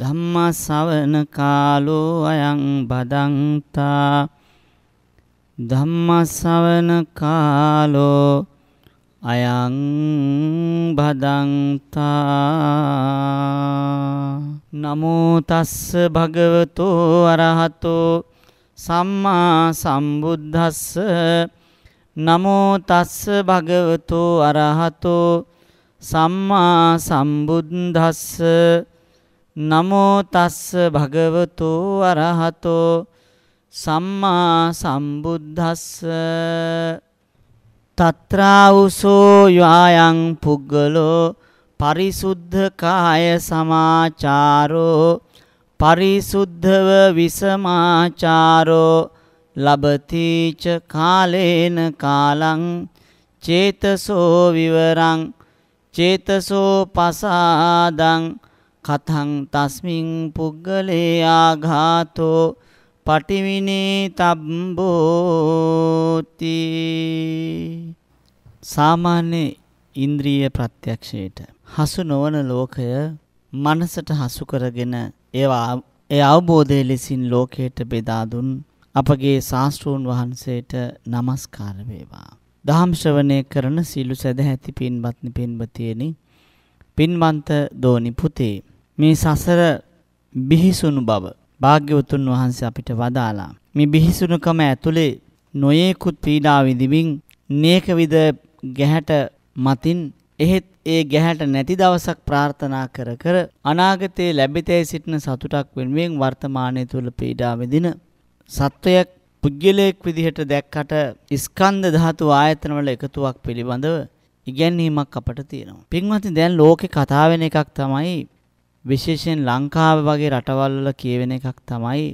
ධම්මා ශවන කාලෝ අයං බදන්තා ධම්මා ශවන කාලෝ අයං බදන්තා නමෝ තස්ස භගවතෝ අරහතෝ සම්මා සම්බුද්දස්ස නමෝ තස්ස භගවතෝ අරහතෝ සම්මා සම්බුද්දස්ස නමෝ තස්ස භගවතු අරහතෝ සම්මා සම්බුද්දස්ස తත්‍රාඋසෝ යායන් පුග්ගලෝ පරිසුද්ධ කාය සමාචාරෝ පරිසුද්ධව විසමාචාරෝ ලබති ච කාලේන කාලං චේතසෝ විවරං චේතසෝ පසාදං කතං තස්මින් පුග්ගලේ ආඝාතෝ පටිවිනේ තබ්බෝති සාමාන්‍ය ඉන්ද්‍රිය ප්‍රත්‍යක්ෂයට හසු නොවන ලෝකය මනසට හසු කරගෙන ඒවා ඒ අවබෝධය ලෙසින් ලෝකයට බෙදා දුන් අපගේ ශාස්ත්‍රූන් වහන්සේට নমස්කාර වේවා. දහම් ශ්‍රවණය කරන සීලු සදැහැති පින්වත්නි පින්වතියනි පින්වන්ත දෝනි පුතේ මේ සසර බිහිසුණු බව භාග්‍යවතුන් වහන්සේ අපිට වදාලා. මේ බිහිසුණුකම ඇතුලේ නොයේකුත් පීඩා විඳිමින් නේකවිද ගැහැට මතින් එහෙත් ඒ ගැහැට නැති දවසක් ප්‍රාර්ථනා කර කර අනාගතයේ ලැබිතේ සිටින සතුටක් වෙනුවෙන් වර්තමානය තුළ පීඩා විඳින සත්වයක් පුද්ගලයෙක් විදිහට දැක්කට ස්කන්ධ ධාතු ආයතනවල එකතුවක් පිළිබඳව ඉගැන්වීමක් අපට තියෙනවා. පින්වත්නි දැන් ලෝකේ කතා වෙන එකක් තමයි විශේෂයෙන් ලංකාව වගේ රටවල් වල කියවෙන එකක් තමයි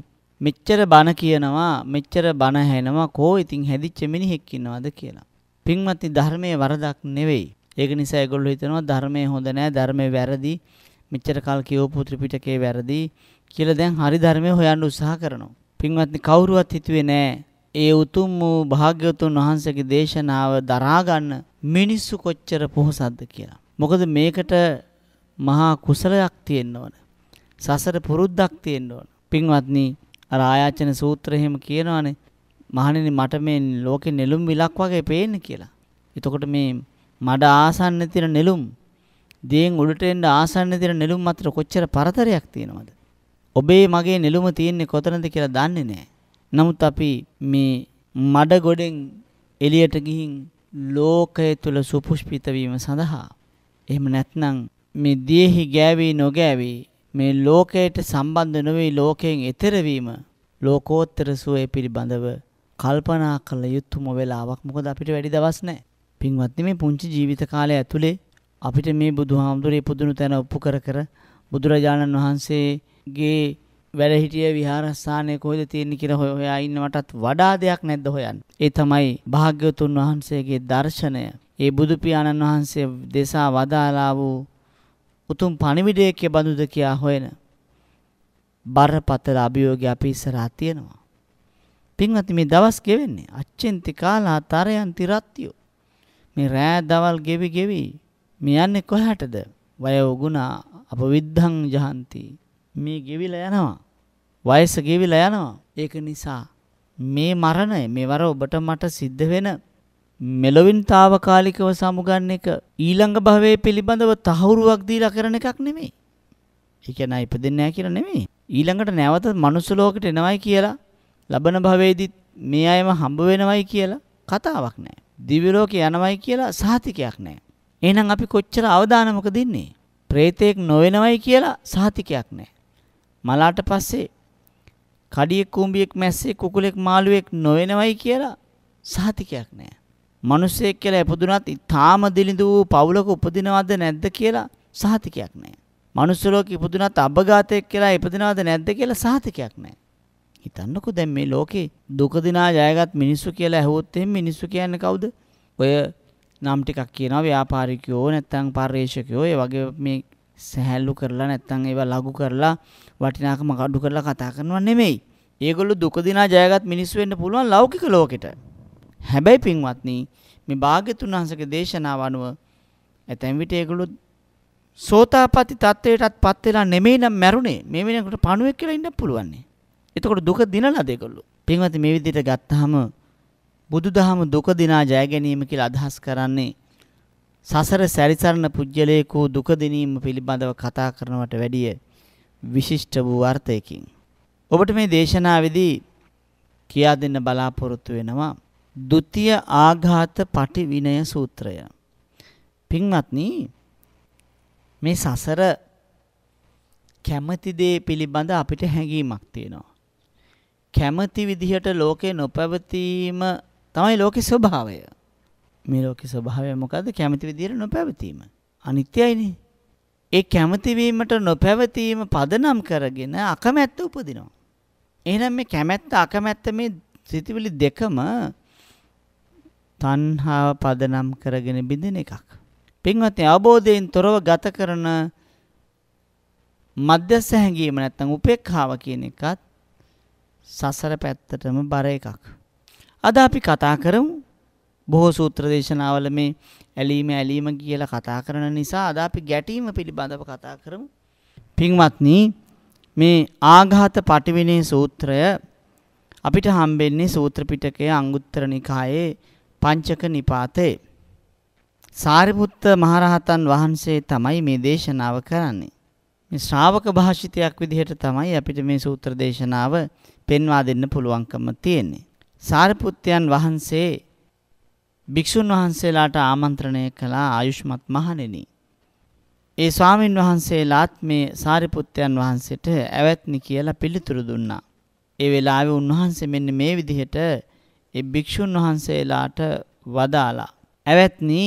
මෙච්චර බන කියනවා මෙච්චර බන හැනවා කෝ ඉතින් හැදිච්ච මිනිහෙක් ඉන්නවද කියලා. පින්වත්නි ධර්මයේ වරදක් නෙවෙයි. ඒක නිසා ඒගොල්ලෝ හිතනවා ධර්මයේ හොඳ නෑ ධර්මයේ වැරදි මෙච්චර කල් කියවපු ත්‍රිපිටකේ වැරදි කියලා දැන් හරි ධර්මයේ හොයන්න උත්සාහ කරනවා. පින්වත්නි කවුරුවත් හිතුවේ නෑ ඒ උතුම් වූ භාග්‍යවතුන් වහන්සේගේ දේශනාව දරාගන්න මිනිස්සු කොච්චර පොහොසත්ද කියලා. මොකද මේකට මහා කුසලයක් තියෙන්න ඕන. සසර පුරුද්දක් තියෙන්න ඕන. පින්වත්නි අර ආයාචන සූත්‍රය එහෙම කියනවානේ මහණෙනි මට මේ ලෝකේ නෙළුම් විලක් වගේ පේන්නේ කියලා. එතකොට මේ මඩ ආසන්න තියෙන නෙළුම් දියෙන් උඩට එන්න ආසන්න තියෙන නෙළුම් අතර කොච්චර පරතරයක් තියෙනවද? ඔබේ මගේ නෙළුම තියෙන්නේ කොතනද කියලා දන්නේ නැහැ. නමුත් අපි මේ මඩ ගොඩෙන් එළියට ගිහින් ලෝකය තුල සුපුෂ්පිත වීම සඳහා එහෙම නැත්නම් මේ දියෙහි ගෑවී නොගෑවී මේ ලෝකයට සම්බන්ධ නොවේ ලෝකයෙන් එතර වීම ලෝකෝත්තර සුවය පිළිබඳව කල්පනා කළ යුතුම වෙලාවක් මොකද අපිට වැඩි දවස් නැහැ. පින්වත්නි මේ පුංචි ජීවිත කාලය ඇතුලේ අපිට මේ බුදුහාමුදුරේ පුදුණු තැන ඔප්පු කර කර බුදුරජාණන් වහන්සේගේ වැඩ හිටිය විහාරස්ථානය කොහෙද තියෙන්නේ කියලා හොයා ඉන්නවටත් වඩා දෙයක් නැද්ද හොයන්න. ඒ තමයි භාග්‍යවතුන් වහන්සේගේ දර්ශනය. ඒ බුදු පියාණන් වහන්සේ දේශා වදාලා වූ උතුම් පණිවිඩය කෙබඳුද කියා හොයන බරපතල අභියෝගය අපි ඉස්සරහා තියෙනවා. පින්වත් මේ දවස් ගෙවෙන්නේ අච්චෙන්ති කාලා තරයන් තිරත්තියෝ. මේ රෑ දවල් ගෙවි ගෙවි මේ යන්නේ කොහටද? වය උගුණා අප විද්ධං ජහන්ති. මේ ගෙවිලා යනවා. වයස ගෙවිලා යනවා. ඒක නිසා මේ මරණය මෙවර ඔබට මට සිද්ධ වෙන මෙලොවින් తాවකාලිකව සමුගන්න එක ඊළඟ භවයේ පිළිබඳව තහවුරුවක් දීලා කරන එකක් නෙමෙයි. ඒ කියන්නේ ඉපදෙන්නේ නැහැ කියලා නෙමෙයි. ඊළඟට නැවත මනුස්ස ලෝකෙට එනවයි කියලා ලබන භවයේදීත් මේ අයම හම්බ වෙනවයි කියලා කතාවක් නැහැ. දිව්‍ය ලෝකේ යනවයි කියලා සාතිකයක් නැහැ. එහෙනම් අපි කොච්චර අවදානමක දෙන්නේ? ප්‍රේතෙක් නොවෙනවයි කියලා සාතිකයක් නැහැ. මලාට පස්සේ කඩියෙක් කුඹියෙක් මැස්සෙක් කුකුලෙක් මාළුවෙක් නොවෙනවයි කියලා සාතිකයක් නැහැ. මිනිසෙක් කියලා ඉපදුනත් ඊටාම දිලිඳු වූ පවුලක උපදිනවද නැද්ද කියලා සහතිකයක් නැහැ. මනුස්ස ලෝකෙ ඉපදුනත් අබගාතයෙක් කියලා ඉපදිනවද නැද්ද කියලා සහතිකයක් නැහැ. හිතන්නකෝ දැන් මේ ලෝකේ දුක දිනා ජයගත් මිනිස්සු කියලා ඇහුවොත් එහෙනම් මිනිස්සු කියන්නේ කවුද? ඔය නම් ටිකක් කියනවා ව්‍යාපාරිකයෝ නැත්නම් පරිේශකයෝ ඒ වගේ මේ සැහැල්ලු කරලා නැත්නම් ඒවා ලඝු කරලා වටිනාකම අඩු කරලා කතා කරනවා නෙමෙයි. ඒගොල්ලෝ දුක දිනා ජයගත් මිනිස්සු වෙන්න පුළුවන් ලෞකික ලෝකෙට. හැබැයි පින්වත්නි මේ භාග්‍යතුන් වහන්සේගේ දේශනාව අනුව ඇතැම් විට ඒගොල්ලෝ සෝතාපට්ටි තත්වයටත් පත් වෙලා නෙමෙයි නම් මැරුණේ මේ වෙනකොට පණුවෙක් කියලා ඉන්න පුළුවන් නේ. එතකොට දුක දිනලාද ඒගොල්ලෝ. පින්වත්නි මේ විදිහට ගත්තාම බුදුදහම දුක දිනා ජය ගැනීම කියලා අදහස් කරන්නේ සසර සැරිසරන පුජ්‍යලේකෝ දුක දිනීම පිළිබඳව කතා කරනවට වැඩිය විශිෂ්ට වූ අර්ථයකින් ඔබට මේ දේශනාවේදී කියා දෙන්න බලාපොරොත්තු වෙනවා ද ุติ ය ආඝාත පටි විනය සූත්‍රය. පින්වත්නි මේ සසර කැමති දේ පිළිබඳ අපිට හැඟීමක් තියෙනවා. කැමති විදිහට ලෝකේ නොපැවතීම තමයි ලෝකේ ස්වභාවය. මේ ලෝකේ ස්වභාවය මොකද්ද? කැමති විදිහට නොපැවතීම. අනිත්‍යයිනේ. ඒ කැමති වීමට නොපැවතීම පදනම් කරගෙන අකමැත්ත උපදිනවා. එහෙනම් මේ කැමැත්ත අකමැත්ත මේ සිතිවිලි දෙකම තණ්හාව පදනම් කරගෙන බිඳින එකක්. පින්වත්නි අවබෝධයෙන් තොරව ගත කරන මධ්‍යස්ථ හැඟීම නැත්නම් උපේක්ඛාව කියන එකත් සසර පැත්තටම බර එකක්. අද අපි කතා කරමු බොහෝ සූත්‍ර දේශනාවල මේ ඇලීම ඇලීම කියලා කතා කරන නිසා අද අපි ගැටීම පිළිබඳව කතා කරමු. පින්වත්නි මේ ආඝාත පටිවිනේ සූත්‍රය අපිට හම්බෙන්නේ සූත්‍ර පිටකයේ අංගුත්තර නිකායේ පංචක නිපාතේ සාරිපුත්ත මහරහතන් වහන්සේ තමයි මේ දේශනාව කරන්නේ. මේ ශ්‍රාවක භාෂිතයක් විදිහට තමයි අපිට මේ සූත්‍ර දේශනාව පෙන්වා දෙන්න පුළුවන්කම තියෙන්නේ. සාරිපුත්තයන් වහන්සේ භික්ෂුන් වහන්සේලාට ආමන්ත්‍රණය කළා ආයුෂ්මත් මහණෙනි. ඒ ස්වාමින් වහන්සේලාත් මේ සාරිපුත්තයන් වහන්සේට ඇවැත්නි කියලා පිළිතුරු දුන්නා. ඒ වෙලාවේ උන්වහන්සේ මෙන්න මේ විදිහට ඒ භික්ෂුන් වහන්සේලාට වදාලා. ඇවැත්නි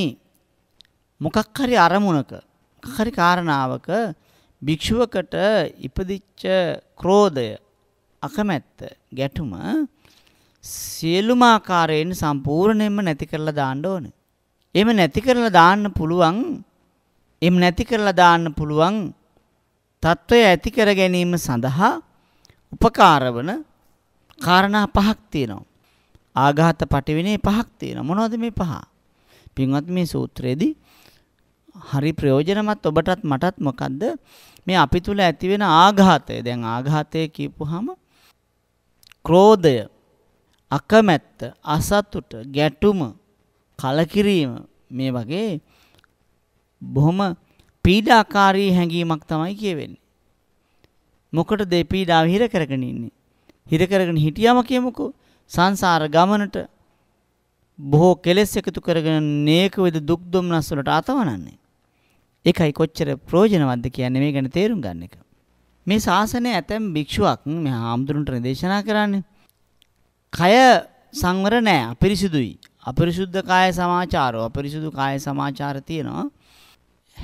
මොකක් හරි අරමුණක මොකක් හරි කාරණාවක භික්ෂුවකට ඉපදිච්ච ක්‍රෝධය අකමැත්ත ගැටුම සියලුම ආකාරයෙන් සම්පූර්ණයෙන්ම නැති කරලා දාන්න ඕන. එහෙම නැති කරලා දාන්න පුළුවන් එහෙම නැති කරලා දාන්න පුළුවන් తত্ত্বය ඇති කර ගැනීම සඳහා උපකාරවන කාරණා පහක් තියෙනවා. ආඝාත පටිවිනේ පහක් තියෙනවා. මොනවද මේ පහ? පින්වත් මේ සූත්‍රයේදී හරි ප්‍රයෝජනවත් ඔබටත් මටත් මොකද්ද මේ අපි තුල ඇති වෙන ආඝාතය. දැන් ආඝාතය කියපුවාම ක්‍රෝධය, අකමැත්ත, අසතුට, ගැටුම, කලකිරීම මේ වගේ බොහොම පීඩාකාරී හැඟීමක් තමයි කියවෙන්නේ. මොකටද මේ පීඩාව හිර කරගෙන ඉන්නේ? හිර කරගෙන හිටියාම කියමුකෝ සංසාර ගමනට බොහෝ කෙලෙස් එකතු කරගෙන නේක වේද දුක් දුම්නස් වලට අතවනන්නේ. ඒකයි කොච්චර ප්‍රයෝජනවත්ද කියන්නේ මේ ගැන තේරුම් ගන්න එක. මේ ශාසනය ඇතැම් භික්ෂුවක් මේ හාමුදුරන්ට නිදේශනා කරන්නේ. කය සංවර නෑ අපිරිසිදුයි. අපිරිසුද්ධ කාය සමාචාරෝ අපිරිසුදු කාය සමාචාර තියෙනවා.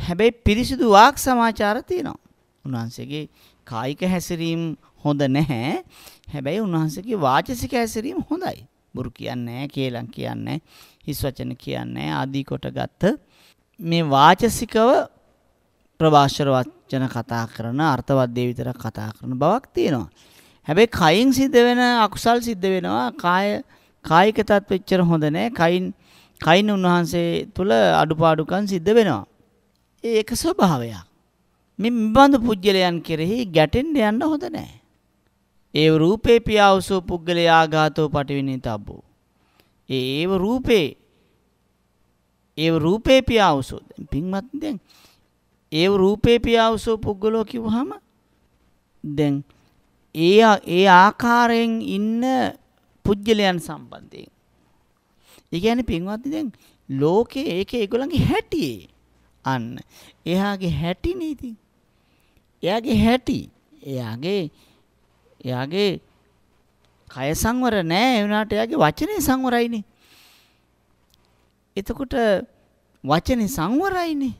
හැබැයි පිරිසිදු වාක් සමාචාර තියෙනවා. උන්වහන්සේගේ කායික හැසිරීම් හොඳ නැහැ. හැබැයි උන්වහන්සේගේ වාචසික හැසිරීම හොඳයි. බොරු කියන්නේ කේලම් කියන්නේ හිස් වචන කියන්නේ ආදී කොටගත් මේ වාචසිකව ප්‍රභාෂර වචන කතා කරන අර්ථවත් දේ විතර කතා කරන බවක් තියෙනවා. හැබැයි කයින් සිද්ධ වෙන අකුසල් සිද්ධ වෙනවා. කාය කායික තත්ත්වෙච්චර හොඳ නැහැ. කයින් කයින් උන්වහන්සේ තුල අඩුපාඩුකම් සිද්ධ වෙනවා. ඒක ස්වභාවයක්. මේ බඳු පුජ්‍යලයන් කෙරෙහි ගැටෙන්න යන්න හොඳ නැහැ. ඒව රූපේ පියාවසෝ පුද්ගලයා ආඝාතෝ පටිවිනිතබ්බෝ. ඒ ඒව රූපේ ඒව රූපේ පියාවසෝ පින්වත් දැන් ඒව රූපේ පියාවසෝ පුද්ගලෝ කිව්වහම දැන් ඒ ඒ ආකාරයෙන් ඉන්න පුද්ගලයන් සම්බන්ධයෙන්. ඒ කියන්නේ පින්වත්නි දැන් ලෝකේ ඒකේ ඒගොල්ලන්ගේ හැටි අන්න. එයාගේ හැටි නේද? එයාගේ හැටි. එයාගේ එයාගේ කය සංවර නැහැ ඒ වුණාට එයාගේ වචනේ සංවරයිනේ. එතකොට වචනේ සංවරයිනේ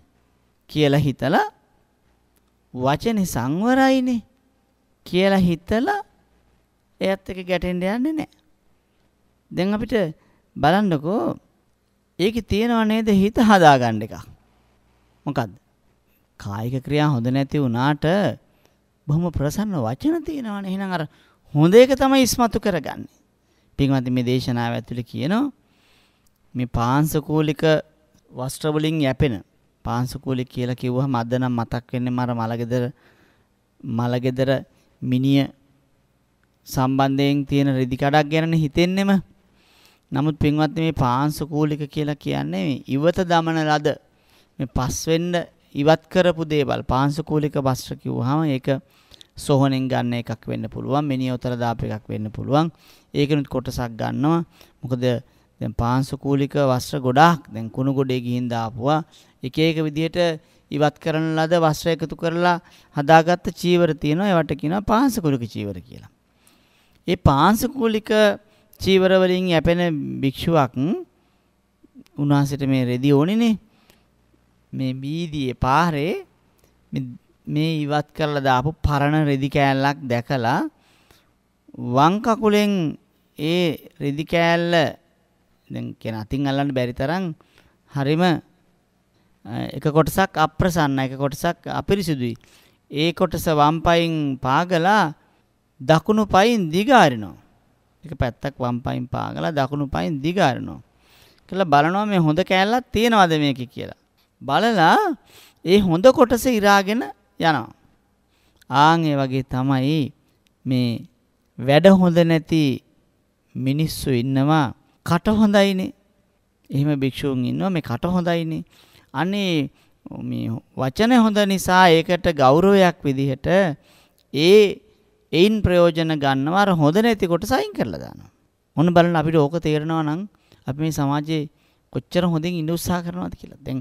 කියලා හිතලා වචනේ සංවරයිනේ කියලා හිතලා එයත් එක ගැටෙන්න යන්නේ නැහැ. දැන් අපිට බලන්නකෝ ඒකේ තියෙනව නේද හිත හදාගන්න එකක්. මොකද්ද? කායික ක්‍රියා හොඳ නැති වුණාට බොහොම ප්‍රසන්න වචන තියෙනවනේ. එහෙනම් අර හොඳ එක තමයි ඉස්මතු කරගන්නේ. පින්වත් මේ දේශනාව ඇතුළේ කියනවා මේ පාංශකූලික වස්ත්‍ර වලින් යැපෙන පාංශකූලික කියලා කිව්වහම අද නම් මතක් වෙන්නේ මර මලගෙදර මලගෙදර මිනිය සම්බන්ධයෙන් තියෙන රෙදි කඩක් ගැන හිතෙන්නෙම නමුත් පින්වත් මේ පාංශකූලික කියලා කියන්නේ ඉවත දමන ලද මේ පස් ඉවත් කරපු දේවල් පාංශකූලික වස්ත්‍ර කිව්වහම ඒක සොහනෙන් ගන්න එකක් වෙන්න පුළුවන් මිනිය උතර දාප එකක් වෙන්න පුළුවන් ඒකනුත් කොටසක් ගන්නවා මොකද දැන් පාංශු කූලික වස්ත්‍ර ගොඩාක් දැන් කුණු ගොඩේ ගිහින් දාපුවා එක එක විදිහට ඉවත් කරන ලද වස්ත්‍ර එකතු කරලා හදාගත්ත චීවර තියෙනවා ඒවට කියනවා පාංශු කූලික චීවර කියලා. ඒ පාංශු කූලික චීවර වලින් යැපෙන භික්ෂුවක් උන්වහන්සේට මේ රෙදි ඕනේනේ. මේ බීදියේ පාරේ මේ ඉවත් කරලා දාපු පරණ රෙදි කෑල්ලක් දැකලා වම් කකුලෙන් ඒ රෙදි කෑල්ල දැන් කියන අතින් අල්ලන්න බැරි තරම් හරිම එක කොටසක් අප්‍රසන්න එක කොටසක් අපිරිසිදුයි. ඒ කොටස වම් පයින් පාගලා දකුණු පයින් දිගාරිනවා. එක පැත්තක් වම් පයින් පාගලා දකුණු පයින් දිගාරිනවා. කියලා බලනවා මේ හොඳ කෑල්ලක් තියනවද මේකේ කියලා. බලලා ඒ හොඳ කොටස ඉරාගෙන යනවා. ආන් ඒ වගේ තමයි මේ වැඩ හොඳ නැති මිනිස්සු ඉන්නවා කට හොඳයිනේ. එහෙම භික්ෂූන් ඉන්නවා මේ කට හොඳයිනේ. අනේ මේ වචන හොඳ නිසා ඒකට ගෞරවයක් විදිහට ඒ එයින් ප්‍රයෝජන ගන්නවා අර හොඳ නැති කොට සයින් කරලා දානවා. මොන බලන්න අපිට ඕක තේරෙනවා නම් අපි මේ සමාජයේ කොච්චර හොඳින් ඉන්න උත්සාහ කරනවද කියලා. දැන්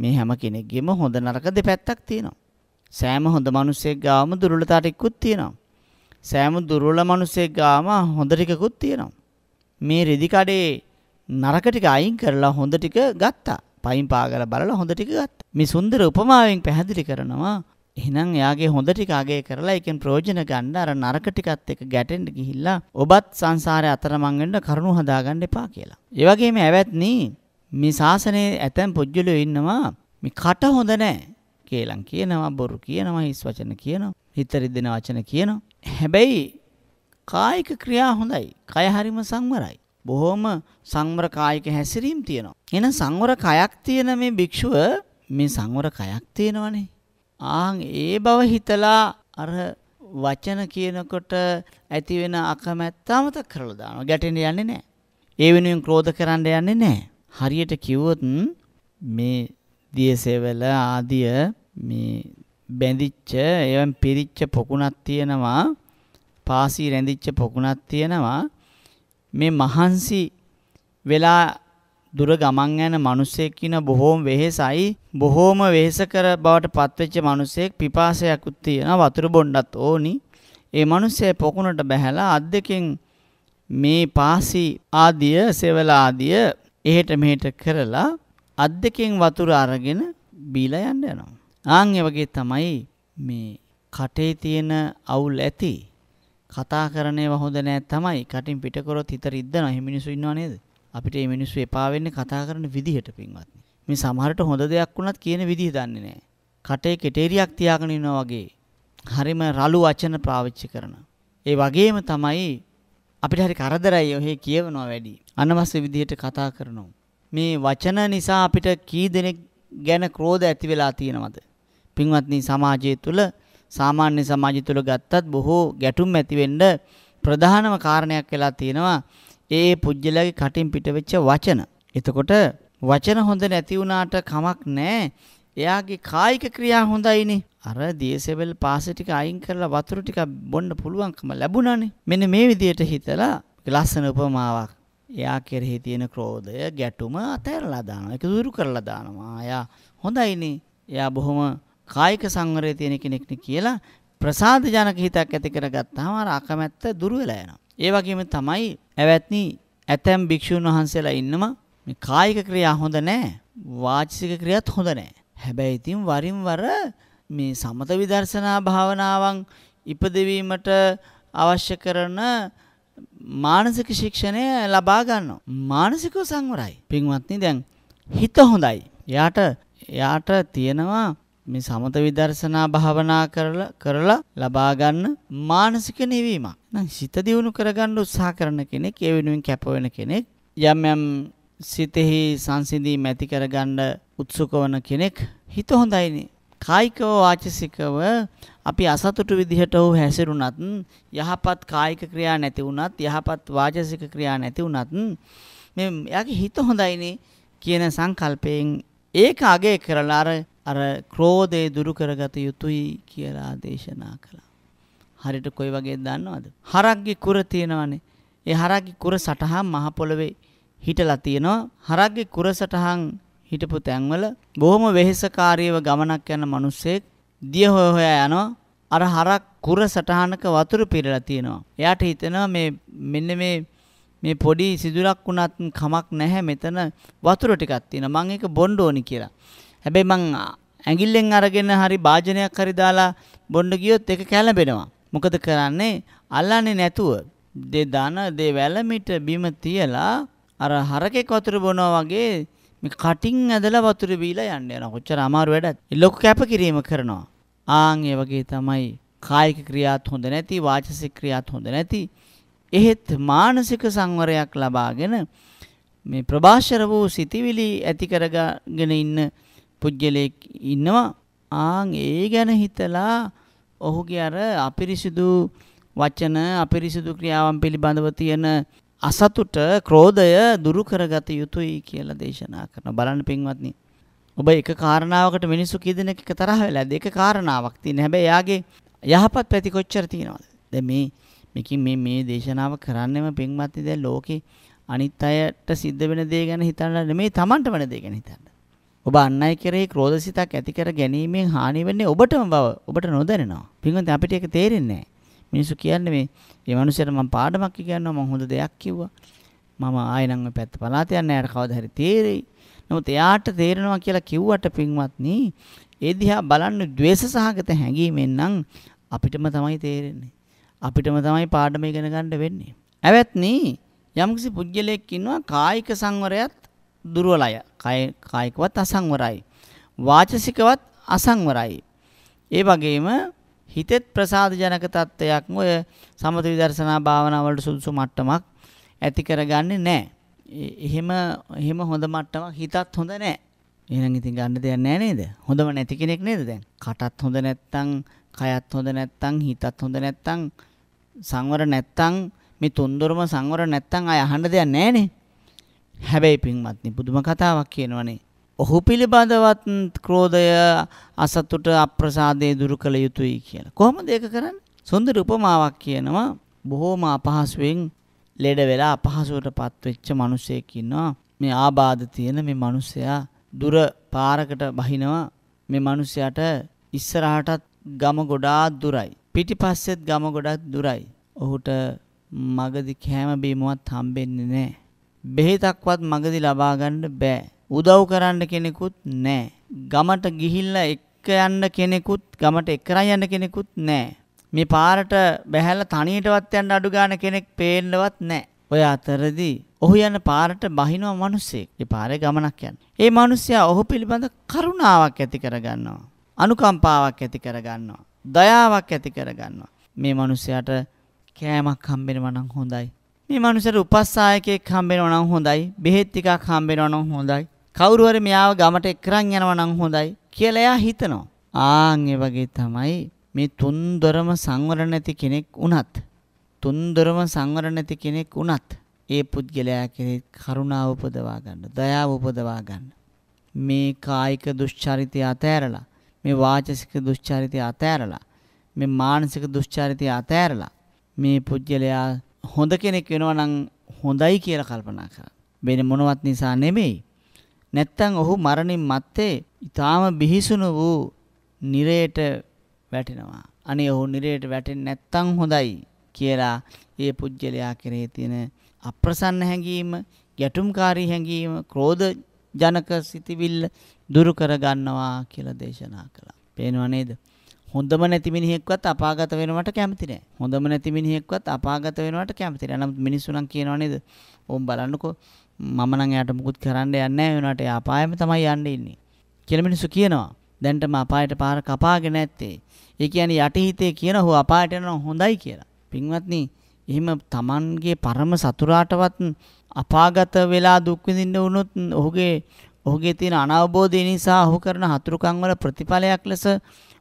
මේ හැම කෙනෙක්ගේම හොඳ නරක දෙපැත්තක් තියෙනවා. සෑම හොඳ මිනිස්සෙක් ගාවම දුර්වලතා ටිකකුත් තියෙනවා. සෑම දුර්වල මිනිස්සෙක් ගාවම හොඳ ටිකකුත් තියෙනවා. මේ රෙදි කඩේ නරක ටික අයින් කරලා හොඳ ටික ගත්තා. පයින් පාගල බලලා හොඳ ටික ගත්තා. මේ සුන්දර උපමාවෙන් පැහැදිලි කරනවා එහෙනම් එයාගේ හොඳ ටික අගය කරලා ඒකෙන් ප්‍රයෝජන ගන්න අර නරක ටිකත් එක්ක ගැටෙන්න ගිහිල්ලා ඔබත් සංසාරේ අතරමං වෙන්න කරුණු හදාගන්න එපා කියලා. ඒ වගේම ඇවැත්නි මේ ශාසනයේ ඇතැම් පුජ්‍යලෝ ඉන්නවා මේ කට හොඳ නැහැ. කේලම් කියනවා බොරු කියනවා හිස් වචන කියනවා හිත රිදෙන වචන කියනවා හැබැයි කායික ක්‍රියා හොඳයි කය හරිම සංවරයි බොහොම සංවර කායික හැසිරීම් තියෙනවා එහෙනම් සංවර කයක් තියෙන මේ භික්ෂුව මේ සංවර කයක් තියෙනවනේ ආන් ඒ බව හිතලා අර වචන කියනකොට ඇති වෙන අකමැත්ත අමතක කරලා දානවා ගැටෙන්න යන්නේ නැහැ ඒ වෙනුවෙන් ක්‍රෝධ කරන්න යන්නේ නැහැ හරියට කිව්වොත් මේ දියසෙවල ආදිය මේ බැඳිච්ච ඒවන් පිරිච්ච පොකුණක් තියෙනවා පාසී රැඳිච්ච පොකුණක් තියෙනවා මේ මහන්සි වෙලා දුර ගමන් යන මිනිසෙක් කියන බොහෝම වෙහෙසයි බොහෝම වෙහෙස කර බවට පත්වෙච්ච මිනිසෙක් පිපාසයක් උත් තියෙන වතුර බොණ්ඩත් ඕනි ඒ මිනිස්සේ පොකුණට බැහැලා අත් දෙකෙන් මේ පාසි ආදිය සෙවල ආදිය එහෙට මෙහෙට කරලා අත් දෙකෙන් වතුර අරගෙන බීලා යන්න යනවා. ආන් ඒ වගේ තමයි මේ කටේ තියෙන අවුල් ඇති. කතා කරන ඒවා හොඳ නෑ තමයි. කටින් පිට කරොත් හිත රිද්දනවා. එහෙම මිනිස්සු ඉන්නව නේද? අපිට මේ මිනිස්සු එපා වෙන්නේ කතා කරන විදිහට පින්වත්නි. මේ සමහරට හොඳ දෙයක් වුණත් කියන විදිහ දන්නේ නෑ. කටේ කෙටේරියක් තියාගෙන ඉනවා වගේ. හරිම රළු වචන පාවිච්චි කරන. ඒ වගේම තමයි අපිට හරි කරදරයි ඔහේ කියවනවා වැඩි. අනවශ්‍ය විදිහට කතා කරනවා. මේ වචන නිසා අපිට කී දෙනෙක් ගැන ක්‍රෝධ ඇති වෙලා තියෙනවද? පින්වත්නි සමාජය තුළ සාමාන්‍ය සමාජය තුළ ගත්තත් බොහෝ ගැටුම් ඇති වෙන්න ප්‍රධානම කාරණයක් වෙලා තියෙනවා ඒ පුජ්‍යලගේ කටින් පිට වෙච්ච වචන. එතකොට වචන හොඳ නැති වුණාට කමක් නැහැ. එයාගේ කායික ක්‍රියා හොඳයිනේ. අර දියසෙවල් පාසෙ ටික අයින් කරලා වතුර ටික බොන්න පුළුවන්කම ලැබුණානේ. මෙන්න මේ විදිහට හිතලා ලස්සන උපමාවක්. එයා කෙරෙහි තියෙන ක්‍රෝධය ගැටුම අතහැරලා දානවා. ඒක දුරු කරලා දානවා. එයා හොඳයිනේ. එයා බොහොම කායික සංවරය තියෙන කෙනෙක්නේ කියලා ප්‍රසාද ජනක හිතක් ඇති කරගත්තාම අර අකමැත්ත දුරු වෙලා යනවා. ඒ වගේම තමයි ඇවැත්නි ඇතැම් භික්ෂුන් වහන්සේලා ඉන්නම මේ කායික ක්‍රියා හොඳ නැහැ. වාචික ක්‍රියාත් හොඳ නැහැ. හැබැයි ඉතින් වරින් වර මේ සමත විදර්ශනා භාවනාවන් ඉපදවීමට අවශ්‍ය කරන මානසික ශික්ෂණය ලබා ගන්නවා. මානසිකව සංවරයි. පින්වත්නි දැන් හිත හොඳයි. යාට යාට තියෙනවා මේ සමත විදර්ශනා භාවනා කරලා කරලා ලබා ගන්න මානසික නිවීමක්. නම් සිත දියුණු කරගන්න උත්සාහ කරන කෙනෙක්, ඒ වෙනුවෙන් කැප වෙන කෙනෙක්, යම් යම් සිතෙහි සංසිඳීම් ඇති කරගන්න උත්සුක වන කෙනෙක් හිත හොඳයිනේ. කායිකව වාචසිකව අපි අසතුටු විදිහට හෝ හැසිරුණත් යහපත් කායික ක්‍රියා නැති වුණත් යහපත් වාචසික ක්‍රියා නැති වුණත් මේ එයාගේ හිත හොඳයිනේ කියන සංකල්පයෙන් ඒක අගය කරලා අර අර ක්‍රෝධය දුරු කරගත යුතුයි කියලා දේශනා කළා. හරියට කොයි වගේ දන්නවද? හරක්ගේ කුර තියෙනවනේ. ඒ හරක්ගේ කුර සටහන් මහ පොළවේ හිටලා තියෙනවා. හරක්ගේ කුර සටහන් හිටපු තැන්වල බොහොම වෙහෙසකාරීව ගමනක් යන මිනිස්සෙක් දිය හොය හොයා යනවා. අර හරක් කුර සටහනක වතුර පිරලා තියෙනවා. එයාට හිතෙනවා මේ මෙන්න මේ මේ පොඩි සිදුරක් වුණත් කමක් නැහැ මෙතන වතුර ටිකක් තියෙනවා. මං ඒක බොන්න ඕනි කියලා. හැබැයි මං ඇඟිල්ලෙන් අරගෙන හරි භාජනයක් හරි දාලා බොන්න ගියොත් ඒක කැළඹෙනවා. මොකද කරන්නේ? අල්ලන්නේ නැතුව දේ දන දේ වැලමිට බිම තියලා අර හරකෙක් වතුර බොනවා වගේ මේ කටින් ඇදලා වතුර බීලා යන්න යනවා. කොච්චර අමාරු වැඩක්ද? ලොකු කැපකිරීම කරනවා. ආන් ඒ වගේ තමයි කායික ක්‍රියාත් හොඳ නැති, වාචසික ක්‍රියාත් හොඳ නැති. එහෙත් මානසික සංවරයක් ලබාගෙන මේ ප්‍රභාෂර වූ සිතිවිලි ඇති කරගෙන ඉන්න පුජ්‍යලෙක් ඉන්නවා. ආන් ඒ ගැන හිතලා ඔහුගේ අර අපිරිසිදු වචන අපිරිසිදු ක්‍රියාවන් පිළිබඳව තියෙන අසතුට ක්‍රෝධය දුරු කරගත යුතුයි කියලා දේශනා කරන බලන්න පින්වත්නි ඔබ එක කාරණාවකට මිනිස්සු කී දෙනෙක් එක තරහ වෙලා දෙක කාරණාවක් තියෙන හැබැයි යාගේ යහපත් පැති කොච්චර තියෙනවද දැන් මේ මේකින් මේ මේ දේශනාව කරන්නෙම පින්වත්නි දැන් ලෝකේ අනිත් අයට සිද්ධ වෙන දේ ගැන හිතන්න නෙමෙයි Tamanට වෙන දේ ගැන හිතන්න. ඔබ අන් අය කෙරෙහි ක්‍රෝධසිතක් ඇති කර ගැනීමෙන් හානි වෙන්නේ ඔබටම බව ඔබට නොදැනෙනවා. පින්වත් අපිට ඒක තේරෙන්නේ නැහැ. මිනිස්සු කියන්නේ මේ මේ මිනිස්සුන්ට මම පාඩමක් කියනවා මම හොඳ දෙයක් කිව්වා. මම ආයෙ නම් ඔය පැත්ත පලාත යන්න යාට කවදා හරි තේරෙයි. නමුත් එයාට තේරෙනවා කියලා කිව්වට පින්වත්නි ඒ දිහා බලන්න द्वेष සහගත හැඟීමෙන් නම් අපිටම තමයි තේරෙන්නේ. අපිටම තමයි පාඩම ඉගෙන ගන්න වෙන්නේ. ඇවැත්නි යම්කිසි පුජ්‍යලයක් ඉන්නවා කායික සංවරයත් දුර්වලය. කාය කායිකවත් අසංවරයි. වාචසිකවත් අසංවරයි. ඒ වගේම හිතෙත් ප්‍රසාද ජනක තත්වයක් ඔය සමථ විදර්ශනා භාවනාවලට සුදුසු මට්ටමක් ඇති කරගන්නේ නැහැ. එහෙම එහෙම හොඳ මට්ටමක් හිතත් හොඳ නැහැ. එහෙනම් ඉතින් ගන්න දෙයක් නැහැ නේද? හොඳම නැති කෙනෙක් නේද දැන්? කටත් හොඳ නැත්තම්, කයත් හොඳ නැත්තම්, හිතත් හොඳ නැත්තම්, සංවර නැත්තම් මේ තුන්දොරම සංවර නැත්තම් අය අහන්න දෙයක් නැහනේ. හැබැයි පින්වත්නි පුදුම කතාවක් කියනවනේ. ඔහු පිළිබඳවත් ක්‍රෝධය අසතුට අප්‍රසාදය දුරු කළ යුතුයි කියලා. කොහොමද ඒක කරන්නේ? සොඳුර උපමාවක් කියනවා බොහෝම අපහසුවෙන් ලෙඩ වෙලා අපහසුවටපත් වෙච්ච මිනිසෙක් ඉන්නවා. මේ ආබාධ තියෙන මේ මිනිසයා දුර පාරකට බහිනවා. මේ මිනිසයාට ඉස්සරහටත් ගම ගොඩාක් දුරයි. පිටිපස්සෙත් ගම ගොඩක් දුරයි. ඔහුට මගදී කෑම බීමවත් හම්බෙන්නේ නැහැ. බෙහෙතක්වත් මගදී ලබා ගන්න බෑ. උදව් කරන්න කෙනෙකුත් නැහැ. ගමට ගිහිල්ලා එක්ක යන්න කෙනෙකුත් ගමට එක්කරන් යන්න කෙනෙකුත් නැහැ. මේ පාරට බැහැලා තනියටවත් යන්න අඩු ගන්න කෙනෙක් පේන්නවත් නැහැ. ඔය අතරදී ඔහු යන පාරට බහිනව මිනිස්සෙක්. ඒ පාරේ ගමනක් යන. ඒ මිනිස්සයා ඔහු පිළිබඳ කරුණාවක් ඇති කරගන්නවා. අනුකම්පාවක් ඇති කරගන්නවා. දයාවක් ඇති කරගන්නවා. මේ මිනිස්සයාට කෑමක් හම්බෙනවා නම් හොඳයි. මේ මිනිස්සට උපස්සායකයෙක් හම්බෙනවා නම් හොඳයි. බෙහෙත් ටිකක් හම්බෙනවා නම් හොඳයි. කවුරු හරි මෙයාව ගමට එක්කරන් යනවා නම් හොඳයි කියලා එයා හිතනවා. ආන් ඒ වගේ තමයි මේ තුන්දරම සංවර නැති කෙනෙක් වුණත් තුන්දරම සංවර නැති කෙනෙක් වුණත් ඒ පුද්ගලයා කෙරෙහි කරුණාව උපදවා ගන්න, දයාව උපදවා ගන්න. මේ කායික දුෂ්චරිතය අතෑරලා, මේ වාචසික දුෂ්චරිතය අතෑරලා, මේ මානසික දුෂ්චරිතය අතෑරලා මේ පුද්ගලයා හොඳ කෙනෙක් වෙනවා නම් හොඳයි කියලා කල්පනා කරන්න. වෙන මොනවත් නිසා නෙමෙයි. නැත්තම් ඔහු මරණින් මත්තේ ඊටාම බිහිසුණු වූ නිරයට වැටෙනවා. අනේ ඔහු නිරයට වැටෙන්නේ නැත්තම් හොඳයි කියලා ඒ පුජ්‍යලයා කෙරෙහි තියෙන අප්‍රසන්න හැඟීම, ගැටුම්කාරී හැඟීම, ක්‍රෝධ ජනක සිතිවිල්ල දුරු කර ගන්නවා කියලා දේශනා කළා. පේනව නේද? හොඳම නැති මිනිහෙක්වත් අපාගත වෙනවට කැමති නෑ. හොඳම නැති මිනිහෙක්වත් අපාගත වෙනවට කැමති නෑ. නමුත් මිනිස්සු නම් කියනවා නේද? ඕම් බලන්නකෝ මම නම් එයාට මුකුත් කරන්න යන්නේ නැහැ වෙනාට එයා අපායෙම තමයි යන්න ඉන්නේ කියලා මිනිස්සු කියනවා. දැන්ටම අපායට පාර කපාගෙන ඇත්තේ. ඒ කියන්නේ යටිහිතේ කියන හො අපායට යනවා හොඳයි කියලා. පින්වත්නි, එහෙම Tamanගේ පරම සතුරාටවත් අපාගත වෙලා දුක් විඳින්න වුණොත් ඔහුගේ ඔහුගේ තියෙන අනවබෝධය නිසා ඔහු කරන හතුරුකම් වල ප්‍රතිඵලයක් ලෙස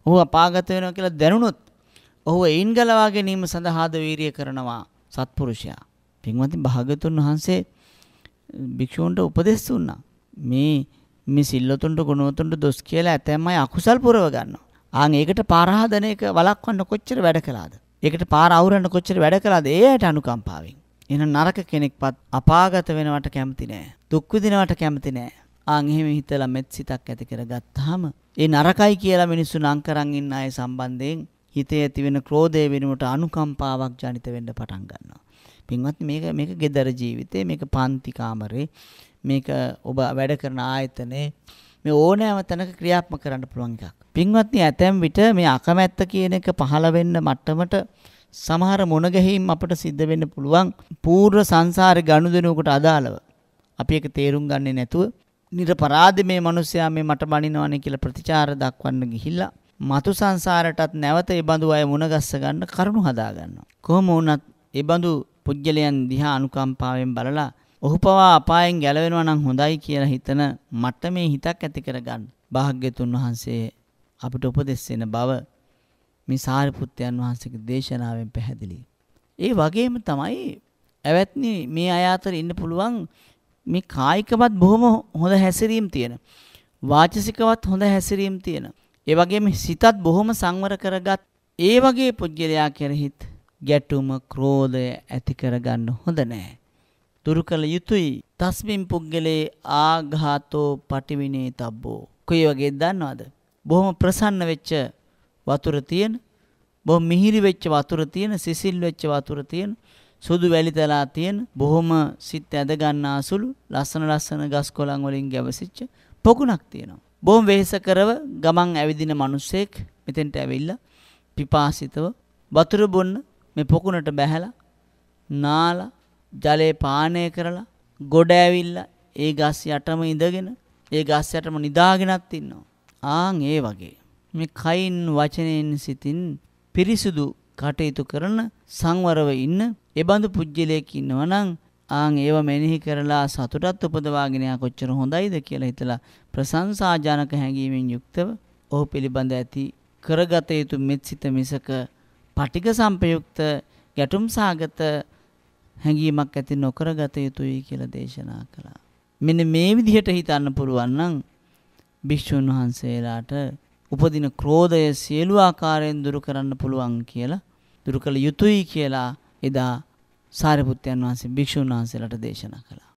ඔහු අපාගත වෙනවා කියලා දැනුණොත් ඔහු එයින් ගලවා ගැනීම සඳහාද වීරිය කරනවා සත්පුරුෂයා. පින්වත්නි, භාගතුන් වහන්සේ භික්ෂූන්ට උපදෙස් දුන්නා. මේ මේ සිල්ලොතුන්ට ගුණවතුන්ට දොස් කියලා ඇතැම්මයි අකුසල් පුරව ගන්නවා. ආන් ඒකට පාරාදනයක වළක්වන්න කොච්චර වැඩ කළාද? ඒකට පාර අවුරන්න කොච්චර වැඩ කළාද? ඒයට අනුකම්පාවෙන්. එහෙනම් නරක කෙනෙක්පත් අපාගත වෙනවට කැමති නෑ. දුක් විඳිනවට කැමති නෑ. ආන් එහෙම හිතලා මෙත් සිතක් ඇති කරගත්තාම ඒ නරකයි කියලා මිනිස්සු නම් කරන් ඉන්න අය සම්බන්ධයෙන් හිතේ ඇති වෙන ක්‍රෝධය වෙනුවට අනුකම්පාවක් ජනිත වෙන්න පටන් ගන්නවා. පින්වත් මේක මේක gedara ජීවිතේ මේක පන්ති කාමරේ මේක ඔබ වැඩ කරන ආයතනේ මේ ඕනෑම තැනක ක්‍රියාත්මක කරන්න පුළුවන් එකක්. පින්වත්නි ඇතැම් විට මේ අකමැත්ත කියන එක පහළ වෙන්න මට්ටමට සමහර මොනගැහිම් අපට සිද්ධ වෙන්න පුළුවන් පූර්ව සංසාරේ ගනුදෙනුවකට අදාළව. අපි ඒක තේරුම් ගන්නේ නැතුව නිර්පරාධ මේ මිනිස්සයා මේ මට බනිනවනේ කියලා ප්‍රතිචාර දක්වන්න ගිහිල්ලා මතු සංසාරටත් නැවත ඒ බඳු අය මුණගස්ස ගන්න කරුණු හදා ගන්නවා. කොහොම වුණත් ඒ බඳු පුජ්‍යලයන් දිහා අනුකම්පාවෙන් බලලා ඔහු පවා අපායෙන් ගැලවෙනවා නම් හොඳයි කියලා හිතන මට්ටමේ හිතක් ඇති කරගන්න. භාග්‍යතුන් වහන්සේ අපිට උපදෙස් දෙන බව මේ සාරිපුත්යන් වහන්සේගේ දේශනාවෙන් පැහැදිලි. ඒ වගේම තමයි ඇවැත්නි මේ අය අතර ඉන්න පුළුවන් මේ කායිකවත් බොහොම හොඳ හැසිරීම් තියෙන. වාචසිකවත් හොඳ හැසිරීම් තියෙන. ඒ වගේම සිතත් බොහොම සංවර කරගත් ඒ වගේ පුජ්‍යලයා කෙරෙහිත් ගැටුම ක්‍රෝධය ඇති කරගන්න හොඳ නැහැ. දුරු කළ යුතුයි. තස්මින් පුද්ගලේ ආඝාතෝ පටිවිනේ තබ්බෝ. කොයි වගේ දන්නවද? බොහොම ප්‍රසන්න වෙච්ච වතුර තියෙන, බොහොම මිහිරි වෙච්ච වතුර තියෙන, සිසිල් වෙච්ච වතුර තියෙන, සුදු වැලිතලා තියෙන, බොහොම සිත් ඇද ගන්න අසුළු, ලස්සන ලස්සන ගස් කොළන් වලින් ගැවසිච්ච පොකුණක් තියෙනවා. බොහොම වෙහෙස කරව ගමන් ඇවිදින මිනිසෙක් මෙතෙන්ට ඇවිල්ලා පිපාසිතව වතුර බොන්න මේ පොකුණට බැහැලා නාලා ජලය පානය කරලා ගොඩ ඇවිල්ලා ඒ ගස් යටම ඉඳගෙන ඒ ගස් යටම නිදාගෙනත් ඉන්නවා. ආන් ඒ වගේ මේ කයින් වචනයෙන් සිතින් පිරිසුදු කටයුතු කරන සංවරව ඉන්න එබඳු පුජ්‍යලයක් ඉන්නවා නම් ආන් ඒව මෙනෙහි කරලා සතුටත් උපදවාගෙන යා කොච්චර හොඳයිද කියලා හිතලා ප්‍රශංසාජනක හැඟීමෙන් යුක්තව ඔහු පිළිබඳ ඇති කරගත යුතු මෙත් සිත මිසක පටික සම්පයුක්ත ගැටුම් සාගත හැඟීමක් ඇති නොකරගත යුතුයි කියලා දේශනා කළා. මෙන්න මේ විදිහට හිතන්න පුළුවන් නම් භික්ෂුන් වහන්සේලාට උපදින ක්‍රෝධය සියලු ආකාරයෙන් දුරු කරන්න පුළුවන් කියලා දුරු කළ යුතුයි කියලා එදා සාරිපුත්යන් වහන්සේ භික්ෂුන් වහන්සේලාට දේශනා කළා.